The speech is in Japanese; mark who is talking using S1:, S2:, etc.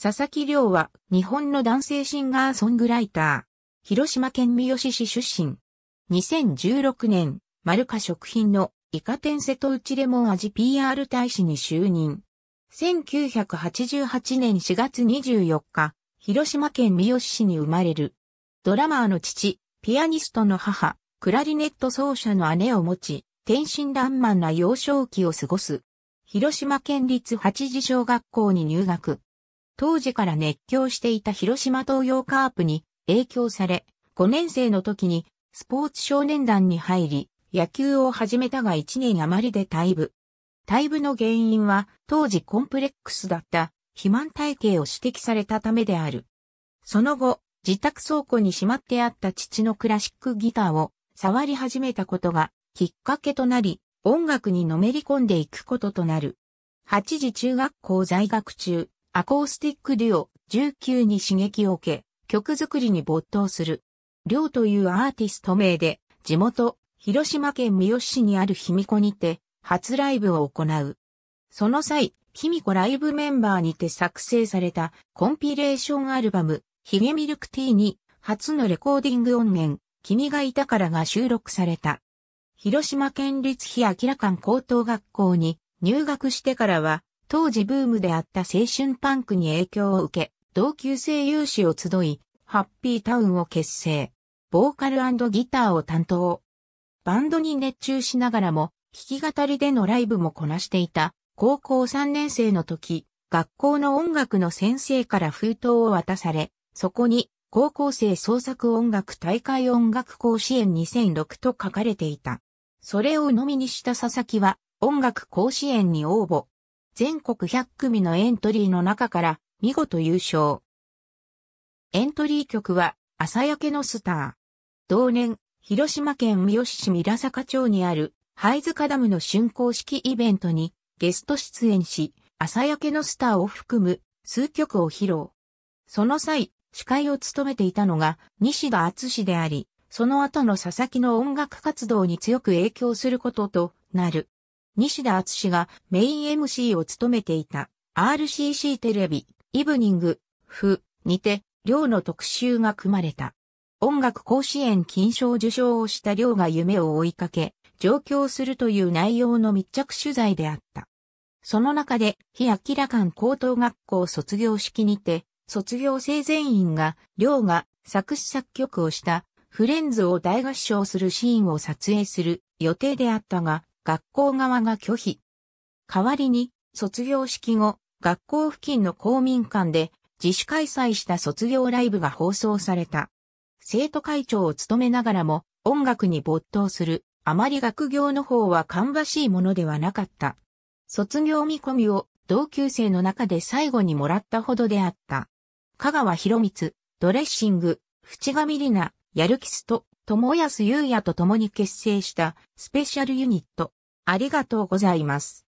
S1: 佐々木亮は日本の男性シンガーソングライター。広島県三好市出身。2016年、マルカ食品のイカ天瀬戸内レモン味 PR 大使に就任。1988年4月24日、広島県三好市に生まれる。ドラマーの父、ピアニストの母、クラリネット奏者の姉を持ち、天真爛漫な幼少期を過ごす。広島県立八次小学校に入学。当時から熱狂していた広島東洋カープに影響され、5年生の時にスポーツ少年団に入り、野球を始めたが1年余りで退部。退部の原因は当時コンプレックスだった肥満体型を指摘されたためである。その後、自宅倉庫にしまってあった父のクラシックギターを触り始めたことがきっかけとなり、音楽にのめり込んでいくこととなる。8時中学校在学中、アコースティックデュオ19に刺激を受け、曲作りに没頭する。りょうというアーティスト名で、地元、広島県三好市にある卑弥呼にて、初ライブを行う。その際、卑弥呼ライブメンバーにて作成されたコンピレーションアルバム、ヒゲミルクティーに、初のレコーディング音源、君がいたからが収録された。広島県立日明館高等学校に入学してからは、当時ブームであった青春パンクに影響を受け、同級生有志を集い、ハッピータウンを結成。ボーカルギターを担当。バンドに熱中しながらも、弾き語りでのライブもこなしていた、高校3年生の時、学校の音楽の先生から封筒を渡され、そこに、高校生創作音楽大会音楽甲子園2006と書かれていた。それを飲みにした佐々木は、音楽甲子園に応募。全国100組のエントリーの中から見事優勝。エントリー曲は朝焼けのスター。同年、広島県三次市三坂町にある灰塚ダムの竣工式イベントにゲスト出演し、朝焼けのスターを含む数曲を披露。その際、司会を務めていたのが西田敦氏であり、その後の佐々木の音楽活動に強く影響することとなる。西田厚氏がメイン MC を務めていた RCC テレビ、イブニング、フ、にて、寮の特集が組まれた。音楽甲子園金賞受賞をした寮が夢を追いかけ、上京するという内容の密着取材であった。その中で、日明らかん高等学校卒業式にて、卒業生全員が、寮が作詞作曲をしたフレンズを大合唱するシーンを撮影する予定であったが、学校側が拒否。代わりに、卒業式後、学校付近の公民館で自主開催した卒業ライブが放送された。生徒会長を務めながらも音楽に没頭する、あまり学業の方は芳しいものではなかった。卒業見込みを同級生の中で最後にもらったほどであった。香川博光、ドレッシング、淵上里奈、ヤルキスと、友安優也と共に結成したスペシャルユニット、ありがとうございます。